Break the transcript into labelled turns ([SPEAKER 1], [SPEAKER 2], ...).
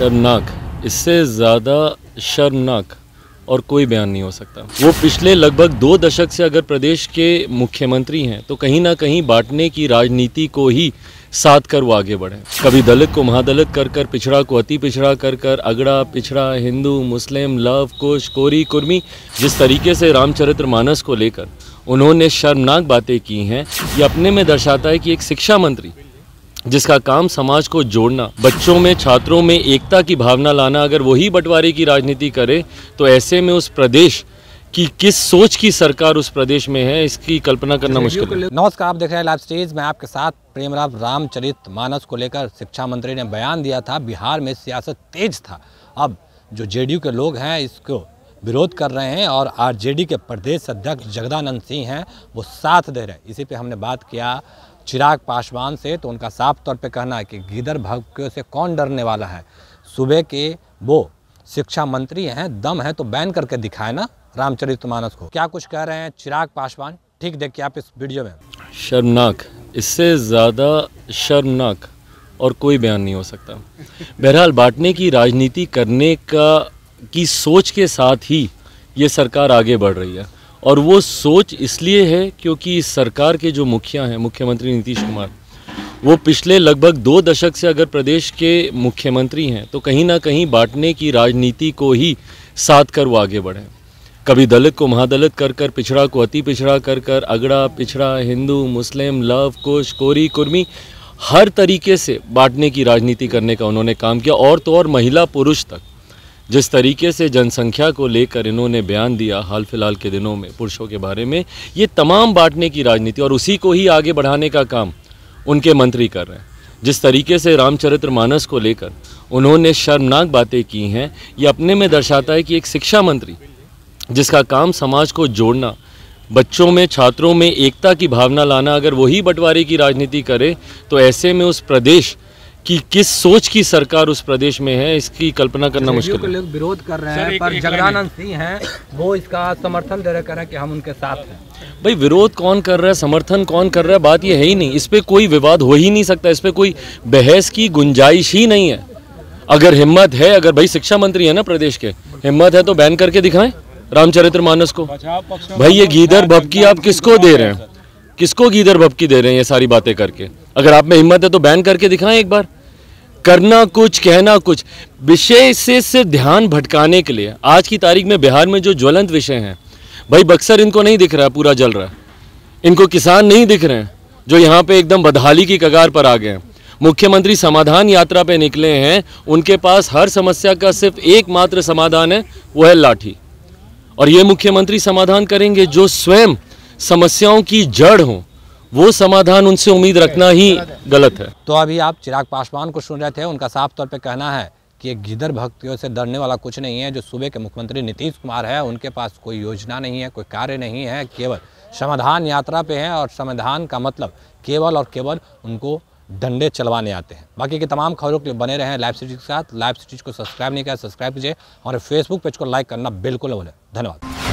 [SPEAKER 1] शर्मनाक इससे ज़्यादा शर्मनाक और कोई बयान नहीं हो सकता वो पिछले लगभग दो दशक से अगर प्रदेश के मुख्यमंत्री हैं तो कहीं ना कहीं बांटने की राजनीति को ही साथ कर वो आगे बढ़े कभी दलित को महादलित कर कर पिछड़ा को अति पिछड़ा कर कर अगड़ा पिछड़ा हिंदू मुस्लिम लव कुश कोरी कुर्मी जिस तरीके से रामचरित्र मानस को लेकर उन्होंने शर्मनाक बातें की हैं ये अपने में दर्शाता है कि एक शिक्षा मंत्री जिसका काम समाज को जोड़ना बच्चों में छात्रों में एकता की भावना लाना अगर वही बंटवारे की राजनीति करे तो ऐसे में उस प्रदेश कि किस सोच की सरकार उस प्रदेश में है इसकी कल्पना करना मुश्किल
[SPEAKER 2] है नमस्कार आप देख रहे हैं लाइव स्टेज में आपके साथ प्रेमराव रामचरित मानस को लेकर शिक्षा मंत्री ने बयान दिया था बिहार में सियासत तेज था अब जो जेडीयू के लोग हैं इसको विरोध कर रहे हैं और आरजेडी के प्रदेश अध्यक्ष जगदानंद सिंह हैं वो साथ दे रहे हैं इसी पे हमने बात किया चिराग पासवान से तो उनका साफ तौर पे कहना है कि गिदर भक्तियों से कौन डरने वाला है सुबह के वो शिक्षा मंत्री हैं दम है तो बैन करके दिखाए ना रामचरितमानस को क्या कुछ कह रहे हैं चिराग पासवान ठीक देखिए आप इस वीडियो में
[SPEAKER 1] शर्मनाक इससे ज़्यादा शर्मनाक और कोई बयान नहीं हो सकता बहरहाल बांटने की राजनीति करने का की सोच के साथ ही ये सरकार आगे बढ़ रही है और वो सोच इसलिए है क्योंकि इस सरकार के जो मुखिया हैं मुख्यमंत्री नीतीश कुमार वो पिछले लगभग दो दशक से अगर प्रदेश के मुख्यमंत्री हैं तो कहीं ना कहीं बांटने की राजनीति को ही साथ कर वो आगे बढ़े कभी दलित को महादलित कर कर पिछड़ा को अति पिछड़ा कर कर अगड़ा पिछड़ा हिंदू मुस्लिम लव कुश कोरी कुर्मी हर तरीके से बांटने की राजनीति करने का उन्होंने काम किया और तो और महिला पुरुष तक जिस तरीके से जनसंख्या को लेकर इन्होंने बयान दिया हाल फिलहाल के दिनों में पुरुषों के बारे में ये तमाम बांटने की राजनीति और उसी को ही आगे बढ़ाने का काम उनके मंत्री कर रहे हैं जिस तरीके से रामचरित्र मानस को लेकर उन्होंने शर्मनाक बातें की हैं ये अपने में दर्शाता है कि एक शिक्षा मंत्री जिसका काम समाज को जोड़ना बच्चों में छात्रों में एकता की भावना लाना अगर वही बंटवारे की राजनीति करे तो ऐसे में उस प्रदेश कि किस सोच की सरकार उस प्रदेश में है इसकी कल्पना करना मुश्किल है
[SPEAKER 2] लोग विरोध कर रहे हैं पर जगदानंद सिंह हैं वो इसका समर्थन दे रहे कर रहे हैं कि हम उनके साथ हैं
[SPEAKER 1] भाई विरोध कौन कर रहा है समर्थन कौन कर रहा है बात ये है ही नहीं इस पर कोई विवाद हो ही नहीं सकता इस पर कोई बहस की गुंजाइश ही नहीं है अगर हिम्मत है अगर भाई शिक्षा मंत्री है ना प्रदेश के हिम्मत है तो बैन करके दिखाएं रामचरित्र मानस को भाई ये गीदर भपकी आप किसको दे रहे हैं किसको गीदर भपकी दे रहे हैं ये सारी बातें करके अगर आप में हिम्मत है तो बैन करके दिखाएं एक बार करना कुछ कहना कुछ विषय से सिर्फ ध्यान भटकाने के लिए आज की तारीख में बिहार में जो ज्वलंत विषय हैं भाई बक्सर इनको नहीं दिख रहा पूरा जल रहा इनको किसान नहीं दिख रहे हैं जो यहाँ पे एकदम बदहाली की कगार पर आ गए हैं मुख्यमंत्री समाधान यात्रा पे निकले हैं उनके पास हर समस्या का सिर्फ एकमात्र समाधान है वो है लाठी और ये मुख्यमंत्री समाधान करेंगे जो स्वयं समस्याओं की जड़ हों वो समाधान उनसे उम्मीद रखना ही गलत है
[SPEAKER 2] तो अभी आप चिराग पासवान को सुन रहे थे उनका साफ तौर पर कहना है कि गिदर भक्तियों से डरने वाला कुछ नहीं है जो सूबे के मुख्यमंत्री नीतीश कुमार है उनके पास कोई योजना नहीं है कोई कार्य नहीं है केवल समाधान यात्रा पे हैं और समाधान का मतलब केवल और केवल उनको डंडे चलवाने आते हैं बाकी के तमाम खबरों के लिए बने रहे हैं लाइव सिटीज के साथ लाइव सिटीज को सब्सक्राइब नहीं किया सब्सक्राइब कीजिए और फेसबुक पेज को लाइक करना बिल्कुल बोले भूलें धन्यवाद